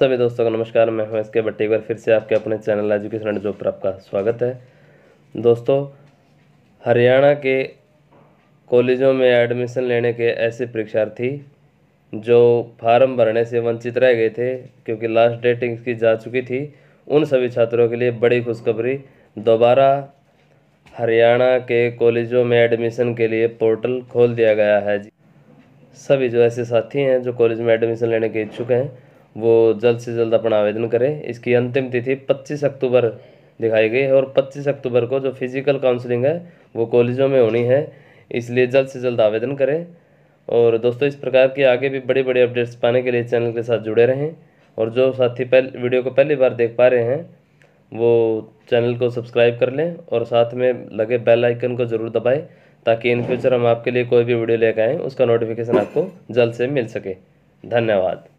सभी दोस्तों को नमस्कार मैं हूं इसके बट्टे एक बार फिर से आपके अपने चैनल एजुकेशन एंड जॉब पर आपका स्वागत है दोस्तों हरियाणा के कॉलेजों में एडमिशन लेने के ऐसे परीक्षार्थी जो फार्म भरने से वंचित रह गए थे क्योंकि लास्ट डेट इसकी जा चुकी थी उन सभी छात्रों के लिए बड़ी खुशखबरी दोबारा हरियाणा के कॉलेजों में एडमिशन के लिए पोर्टल खोल दिया गया है सभी जो ऐसे साथी हैं जो कॉलेज में एडमिशन लेने के इच्छुक हैं वो जल्द से जल्द अपना आवेदन करें इसकी अंतिम तिथि 25 अक्टूबर दिखाई गई है और 25 अक्टूबर को जो फिजिकल काउंसलिंग है वो कॉलेजों में होनी है इसलिए जल्द से जल्द आवेदन करें और दोस्तों इस प्रकार के आगे भी बड़े बड़े अपडेट्स पाने के लिए चैनल के साथ जुड़े रहें और जो साथी पहले वीडियो को पहली बार देख पा रहे हैं वो चैनल को सब्सक्राइब कर लें और साथ में लगे बेल आइकन को ज़रूर दबाएं ताकि इन फ्यूचर हम आपके लिए कोई भी वीडियो लेकर आएँ उसका नोटिफिकेशन आपको जल्द से मिल सके धन्यवाद